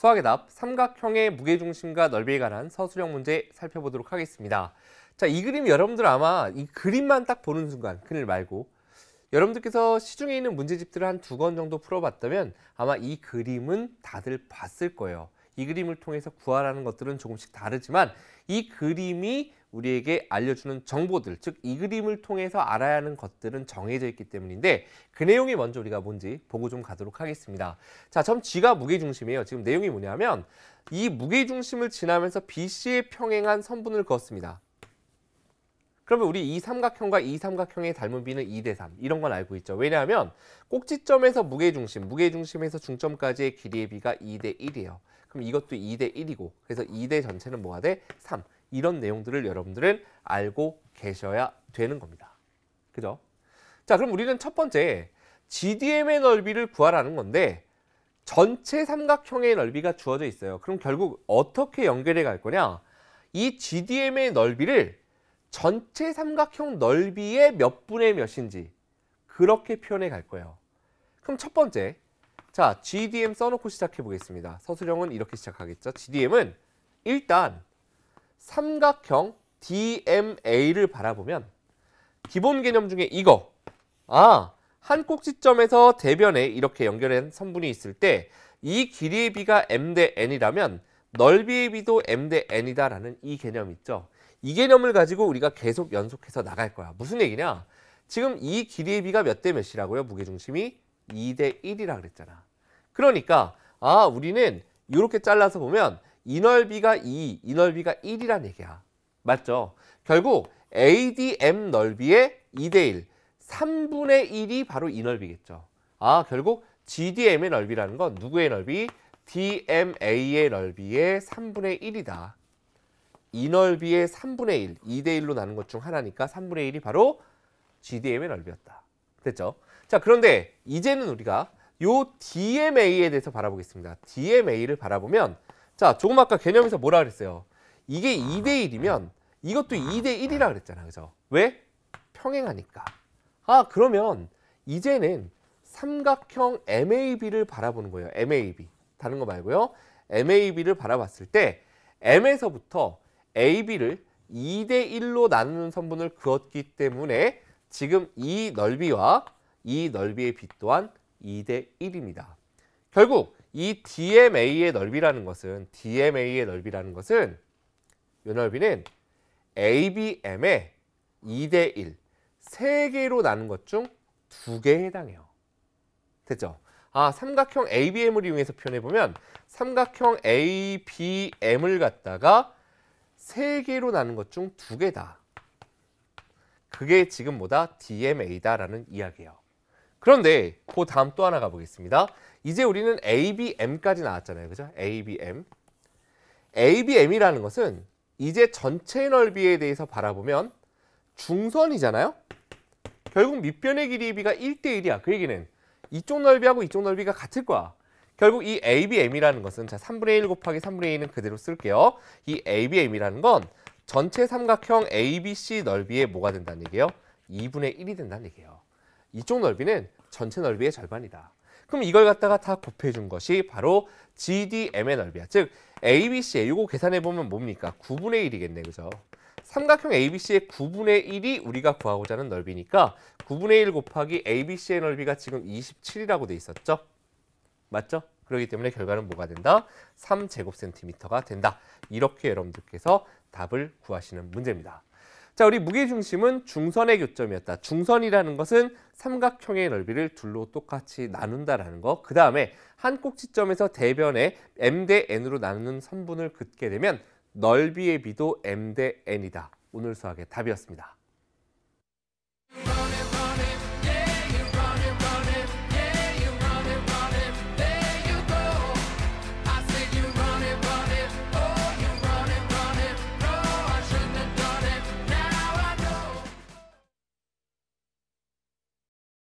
수학의 답, 삼각형의 무게중심과 넓이에 관한 서술형 문제 살펴보도록 하겠습니다. 자, 이 그림 여러분들 아마 이 그림만 딱 보는 순간, 그늘 말고 여러분들께서 시중에 있는 문제집들을 한 두 권 정도 풀어봤다면 아마 이 그림은 다들 봤을 거예요. 이 그림을 통해서 구하라는 것들은 조금씩 다르지만 이 그림이 우리에게 알려주는 정보들, 즉 이 그림을 통해서 알아야 하는 것들은 정해져 있기 때문인데 그 내용이 먼저 우리가 뭔지 보고 좀 가도록 하겠습니다. 자, 점 G가 무게중심이에요. 지금 내용이 뭐냐면 이 무게중심을 지나면서 BC에 평행한 선분을 그었습니다. 그러면 우리 이 삼각형과 이 삼각형의 닮은 비는 2대 3 이런 건 알고 있죠. 왜냐하면 꼭지점에서 무게중심, 무게중심에서 중점까지의 길이의 비가 2대 1이에요. 그럼 이것도 2대 1이고 그래서 2대 전체는 뭐가 돼? 3 이런 내용들을 여러분들은 알고 계셔야 되는 겁니다. 그죠? 자 그럼 우리는 첫 번째 GDM의 넓이를 구하라는 건데 전체 삼각형의 넓이가 주어져 있어요. 그럼 결국 어떻게 연결해 갈 거냐? 이 GDM의 넓이를 전체 삼각형 넓이의 몇 분의 몇인지 그렇게 표현해 갈 거예요. 그럼 첫 번째, 자 GDM 써놓고 시작해 보겠습니다. 서술형은 이렇게 시작하겠죠. GDM은 일단 삼각형 DMA를 바라보면 기본 개념 중에 이거 아, 한 꼭지점에서 대변에 이렇게 연결된 선분이 있을 때 이 길이의 비가 m 대 n이라면 넓이의 비도 m 대 n이다라는 이 개념 있죠. 이 개념을 가지고 우리가 계속 연속해서 나갈 거야. 무슨 얘기냐? 지금 이 길이의 비가 몇 대 몇이라고요? 무게중심이 2 대 1이라 그랬잖아. 그러니까 아 우리는 이렇게 잘라서 보면 이 넓이가 2, 이 넓이가 1이란 얘기야. 맞죠? 결국 ADM 넓이의 2 대 1, 3분의 1이 바로 이 넓이겠죠. 아 결국 GDM의 넓이라는 건 누구의 넓이? DMA의 넓이의 3분의 1이다. 이 넓이의 3분의 1, 2대 1로 나는것 중 하나니까 3분의 1이 바로 GDM의 넓이였다. 됐죠? 자, 그런데 이제는 우리가 요 DMA에 대해서 바라보겠습니다. DMA를 바라보면 자, 조금 아까 개념에서 뭐라 그랬어요? 이게 2대 1이면 이것도 2대 1이라 그랬잖아. 그죠? 왜? 평행하니까. 아, 그러면 이제는 삼각형 MAB를 바라보는 거예요. MAB. 다른 거 말고요. MAB를 바라봤을 때 M에서부터 AB를 2대 1로 나누는 선분을 그었기 때문에 지금 이 넓이와 이 넓이의 빗 또한 2대 1입니다. 결국 이 DMA의 넓이라는 것은 DMA의 넓이라는 것은 이 넓이는 ABM의 2대 1, 3개로 나눈 것중 2개에 해당해요. 됐죠? 아, 삼각형 ABM을 이용해서 표현해보면 삼각형 ABM을 갖다가 세 개로 나는것 중 두 개다. 그게 지금 뭐다? DMA다라는 이야기예요. 그런데 그 다음 또 하나 가보겠습니다. 이제 우리는 ABM까지 나왔잖아요. 그죠? ABM. ABM이라는 것은 이제 전체 넓이에 대해서 바라보면 중선이잖아요. 결국 밑변의 길이비가 1대1이야. 그 얘기는 이쪽 넓이하고 이쪽 넓이가 같을 거야. 결국 이 ABM이라는 것은 자 3분의 1 곱하기 3분의 2는 그대로 쓸게요. 이 ABM이라는 건 전체 삼각형 ABC 넓이의 뭐가 된다는 얘기예요? 2분의 1이 된다는 얘기예요. 이쪽 넓이는 전체 넓이의 절반이다. 그럼 이걸 갖다가 다 곱해준 것이 바로 GDM의 넓이야. 즉 ABC에 이거 계산해보면 뭡니까? 9분의 1이겠네. 그죠? 삼각형 ABC의 9분의 1이 우리가 구하고자 하는 넓이니까 9분의 1 곱하기 ABC의 넓이가 지금 27이라고 돼 있었죠. 맞죠? 그렇기 때문에 결과는 뭐가 된다? 3제곱센티미터가 된다. 이렇게 여러분들께서 답을 구하시는 문제입니다. 자, 우리 무게중심은 중선의 교점이었다. 중선이라는 것은 삼각형의 넓이를 둘로 똑같이 나눈다라는 거. 그 다음에 한 꼭지점에서 대변에 m 대 n으로 나누는 선분을 긋게 되면 넓이의 비도 m 대 n이다. 오늘 수학의 답이었습니다.